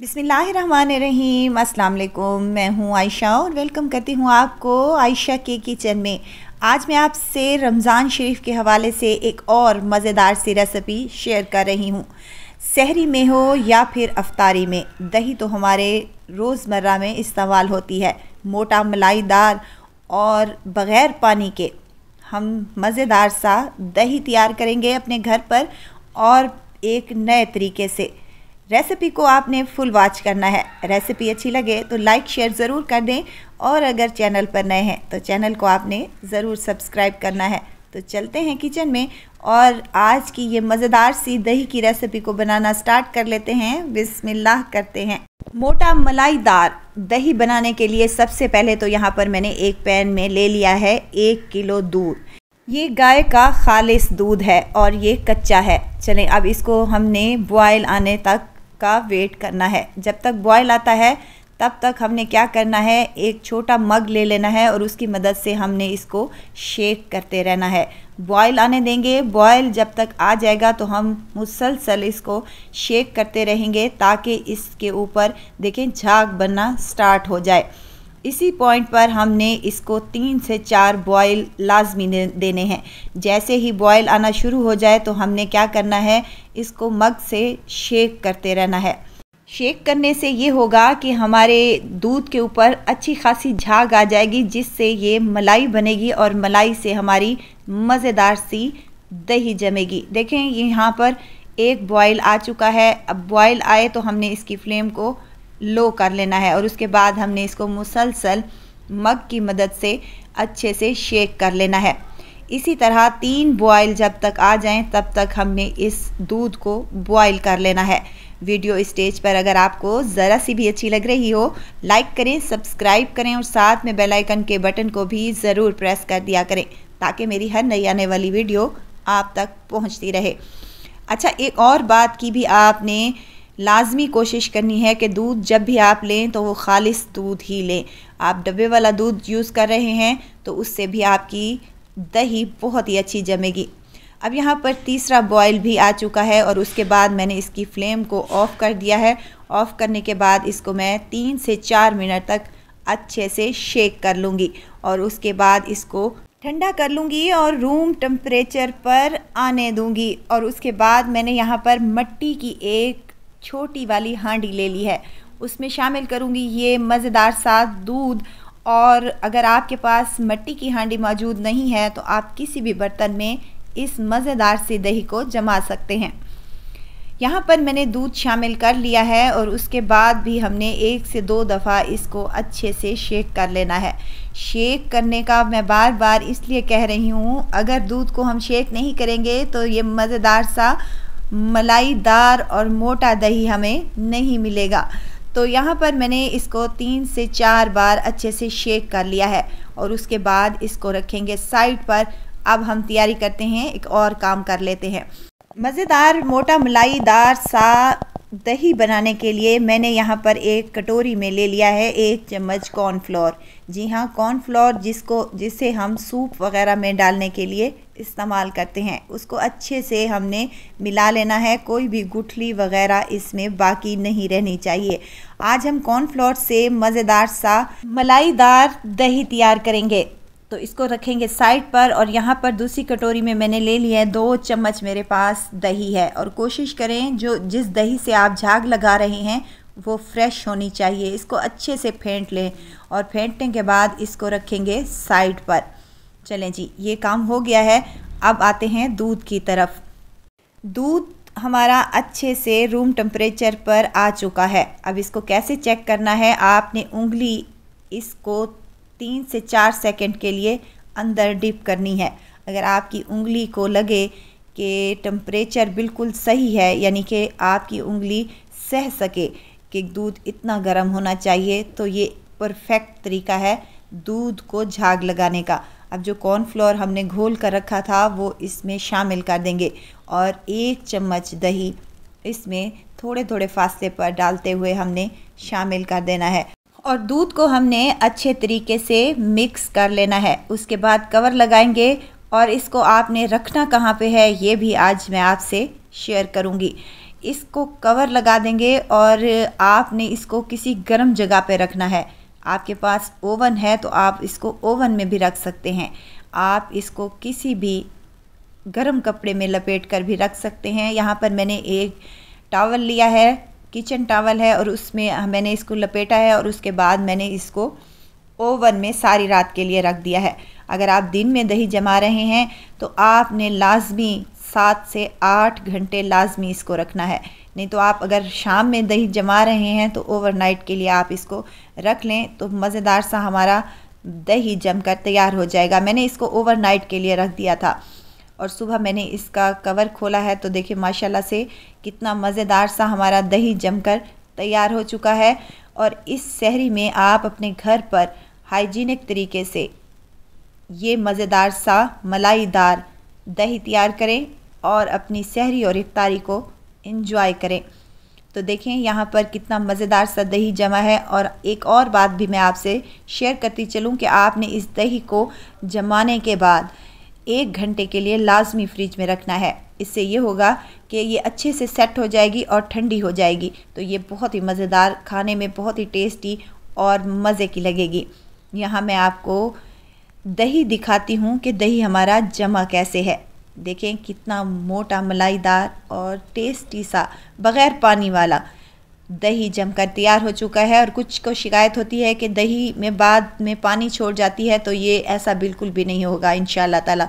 बिसमीम अल्लाम मैं हूँ आयशा और वेलकम करती हूँ आपको आयशा के किचन में आज मैं आपसे रमज़ान शरीफ के हवाले से एक और मज़ेदार सी रेसिपी शेयर कर रही हूँ सहरी में हो या फिर अफ्तारी में दही तो हमारे रोज़मर्रा में इस्तेमाल होती है मोटा मलाईदार और बग़ैर पानी के हम मज़ेदार सा दही तैयार करेंगे अपने घर पर और एक नए तरीके से रेसिपी को आपने फुल वॉच करना है रेसिपी अच्छी लगे तो लाइक शेयर ज़रूर कर दें और अगर चैनल पर नए हैं तो चैनल को आपने ज़रूर सब्सक्राइब करना है तो चलते हैं किचन में और आज की ये मज़ेदार सी दही की रेसिपी को बनाना स्टार्ट कर लेते हैं बिस्मिल्लाह करते हैं मोटा मलाईदार दही बनाने के लिए सबसे पहले तो यहाँ पर मैंने एक पैन में ले लिया है एक किलो दूध ये गाय का खालिस दूध है और ये कच्चा है चलें अब इसको हमने बॉयल आने तक का वेट करना है जब तक बॉयल आता है तब तक हमने क्या करना है एक छोटा मग ले लेना है और उसकी मदद से हमने इसको शेक करते रहना है बॉयल आने देंगे बॉयल जब तक आ जाएगा तो हम मुसलसल इसको शेक करते रहेंगे ताकि इसके ऊपर देखें झाग बनना स्टार्ट हो जाए इसी पॉइंट पर हमने इसको तीन से चार बॉयल लाजमी देने हैं जैसे ही बॉयल आना शुरू हो जाए तो हमने क्या करना है इसको मग से शेक करते रहना है शेक करने से ये होगा कि हमारे दूध के ऊपर अच्छी खासी झाग आ जाएगी जिससे ये मलाई बनेगी और मलाई से हमारी मज़ेदार सी दही जमेगी देखें यहाँ पर एक बॉयल आ चुका है अब बॉयल आए तो हमने इसकी फ्लेम को लो कर लेना है और उसके बाद हमने इसको मुसलसल मग की मदद से अच्छे से शेक कर लेना है इसी तरह तीन बॉयल जब तक आ जाएं तब तक हमने इस दूध को बॉयल कर लेना है वीडियो स्टेज पर अगर आपको ज़रा सी भी अच्छी लग रही हो लाइक करें सब्सक्राइब करें और साथ में बेल आइकन के बटन को भी ज़रूर प्रेस कर दिया करें ताकि मेरी हर नई आने वाली वीडियो आप तक पहुंचती रहे अच्छा एक और बात की भी आपने लाजमी कोशिश करनी है कि दूध जब भी आप लें तो वो खालिस दूध ही लें आप डब्बे वाला दूध यूज़ कर रहे हैं तो उससे भी आपकी दही बहुत ही अच्छी जमेगी अब यहाँ पर तीसरा बॉयल भी आ चुका है और उसके बाद मैंने इसकी फ्लेम को ऑफ़ कर दिया है ऑफ़ करने के बाद इसको मैं तीन से चार मिनट तक अच्छे से शेक कर लूँगी और उसके बाद इसको ठंडा कर लूँगी और रूम टेम्परेचर पर आने दूँगी और उसके बाद मैंने यहाँ पर मट्टी की एक छोटी वाली हांडी ले ली है उसमें शामिल करूँगी ये मज़ेदार सा दूध और अगर आपके पास मिट्टी की हांडी मौजूद नहीं है तो आप किसी भी बर्तन में इस मज़ेदार से दही को जमा सकते हैं यहाँ पर मैंने दूध शामिल कर लिया है और उसके बाद भी हमने एक से दो दफ़ा इसको अच्छे से शेक कर लेना है शेक करने का मैं बार बार इसलिए कह रही हूँ अगर दूध को हम शेक नहीं करेंगे तो ये मज़ेदार सा मलाईदार और मोटा दही हमें नहीं मिलेगा तो यहाँ पर मैंने इसको तीन से चार बार अच्छे से शेक कर लिया है और उसके बाद इसको रखेंगे साइड पर अब हम तैयारी करते हैं एक और काम कर लेते हैं मज़ेदार मोटा मलाईदार सा दही बनाने के लिए मैंने यहाँ पर एक कटोरी में ले लिया है एक चम्मच कॉर्नफ्लोर जी हाँ कॉर्नफ्लोर जिसको जिसे हम सूप वगैरह में डालने के लिए इस्तेमाल करते हैं उसको अच्छे से हमने मिला लेना है कोई भी गुठली वगैरह इसमें बाकी नहीं रहनी चाहिए आज हम कॉर्नफ्लोर से मज़ेदार सा मलाईदार दही तैयार करेंगे तो इसको रखेंगे साइड पर और यहाँ पर दूसरी कटोरी में मैंने ले लिया है दो चम्मच मेरे पास दही है और कोशिश करें जो जिस दही से आप झाग लगा रहे हैं वो फ्रेश होनी चाहिए इसको अच्छे से फेंट लें और फेंटने के बाद इसको रखेंगे साइड पर चलें जी ये काम हो गया है अब आते हैं दूध की तरफ दूध हमारा अच्छे से रूम टेम्परेचर पर आ चुका है अब इसको कैसे चेक करना है आपने उंगली इसको तीन से चार सेकंड के लिए अंदर डिप करनी है अगर आपकी उंगली को लगे कि टम्परेचर बिल्कुल सही है यानी कि आपकी उंगली सह सके कि दूध इतना गर्म होना चाहिए तो ये परफेक्ट तरीका है दूध को झाग लगाने का अब जो कॉर्नफ्लोर हमने घोल कर रखा था वो इसमें शामिल कर देंगे और एक चम्मच दही इसमें थोड़े थोड़े फासले पर डालते हुए हमने शामिल कर देना है और दूध को हमने अच्छे तरीके से मिक्स कर लेना है उसके बाद कवर लगाएंगे और इसको आपने रखना कहाँ पे है ये भी आज मैं आपसे शेयर करूँगी इसको कवर लगा देंगे और आपने इसको किसी गर्म जगह पे रखना है आपके पास ओवन है तो आप इसको ओवन में भी रख सकते हैं आप इसको किसी भी गर्म कपड़े में लपेट कर भी रख सकते हैं यहाँ पर मैंने एक टावल लिया है किचन टावल है और उसमें हाँ, मैंने इसको लपेटा है और उसके बाद मैंने इसको ओवन में सारी रात के लिए रख दिया है अगर आप दिन में दही जमा रहे हैं तो आपने लाजमी सात से आठ घंटे लाजमी इसको रखना है नहीं तो आप अगर शाम में दही जमा रहे हैं तो ओवरनाइट के लिए आप इसको रख लें तो मज़ेदार सा हमारा दही जमकर तैयार हो जाएगा मैंने इसको ओवरनाइट के लिए रख दिया था और सुबह मैंने इसका कवर खोला है तो देखिए माशाल्लाह से कितना मज़ेदार सा हमारा दही जमकर तैयार हो चुका है और इस शहरी में आप अपने घर पर हाइजीनिक तरीके से ये मज़ेदार सा मलाईदार दही तैयार करें और अपनी शहरी और इफ्तारी को इन्जॉय करें तो देखें यहाँ पर कितना मज़ेदार सा दही जमा है और एक और बात भी मैं आपसे शेयर करती चलूँ कि आपने इस दही को जमाने के बाद एक घंटे के लिए लाजमी फ्रिज में रखना है इससे ये होगा कि ये अच्छे से सेट हो जाएगी और ठंडी हो जाएगी तो ये बहुत ही मज़ेदार खाने में बहुत ही टेस्टी और मज़े की लगेगी यहाँ मैं आपको दही दिखाती हूँ कि दही हमारा जमा कैसे है देखें कितना मोटा मलाईदार और टेस्टी सा बग़ैर पानी वाला दही जमकर तैयार हो चुका है और कुछ को शिकायत होती है कि दही में बाद में पानी छोड़ जाती है तो ये ऐसा बिल्कुल भी नहीं होगा इन ताला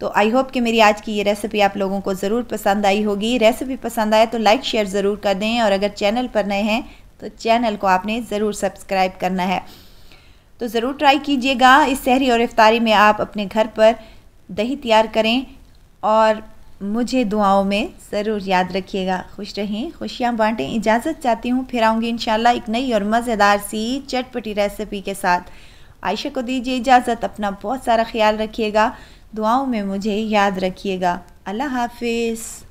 तो आई होप कि मेरी आज की ये रेसिपी आप लोगों को ज़रूर पसंद आई होगी रेसिपी पसंद आए तो लाइक शेयर ज़रूर कर दें और अगर चैनल पर नए हैं तो चैनल को आपने ज़रूर सब्सक्राइब करना है तो ज़रूर ट्राई कीजिएगा इस शहरी और इफ्तारी में आप अपने घर पर दही तैयार करें और मुझे दुआओं में ज़रूर याद रखिएगा खुश रहें खुशियाँ बांटें इजाज़त चाहती हूँ फिर आऊँगी इन एक नई और मज़ेदार सी चटपटी रेसिपी के साथ आयशा को दीजिए इजाज़त अपना बहुत सारा ख्याल रखिएगा दुआओं में मुझे याद रखिएगा अल्लाह हाफिज़